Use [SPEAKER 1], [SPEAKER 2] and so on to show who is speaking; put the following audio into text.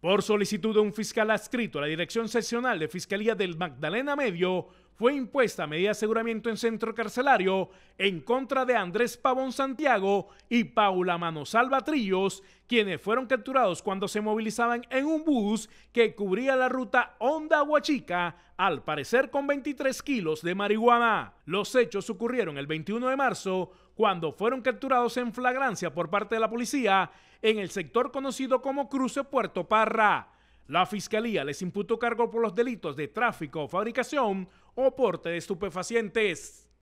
[SPEAKER 1] Por solicitud de un fiscal adscrito a la Dirección Seccional de Fiscalía del Magdalena Medio, fue impuesta medida de aseguramiento en centro carcelario en contra de Andrés Pavón Santiago y Paula Manosalva Trillos, quienes fueron capturados cuando se movilizaban en un bus que cubría la ruta Honda Huachica, al parecer con 23 kilos de marihuana. Los hechos ocurrieron el 21 de marzo, cuando fueron capturados en flagrancia por parte de la policía en el sector conocido como Cruce Puerto Parra. La fiscalía les imputó cargo por los delitos de tráfico, fabricación o porte de estupefacientes.